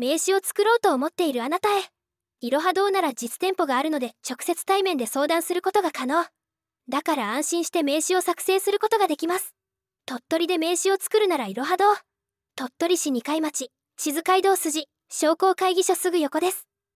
名刺を作ろうと思っているあなたへいろはうなら実店舗があるので直接対面で相談することが可能だから安心して名刺を作成することができます鳥取で名刺を作るならいろは堂鳥取市2階町地図街道筋商工会議所すぐ横です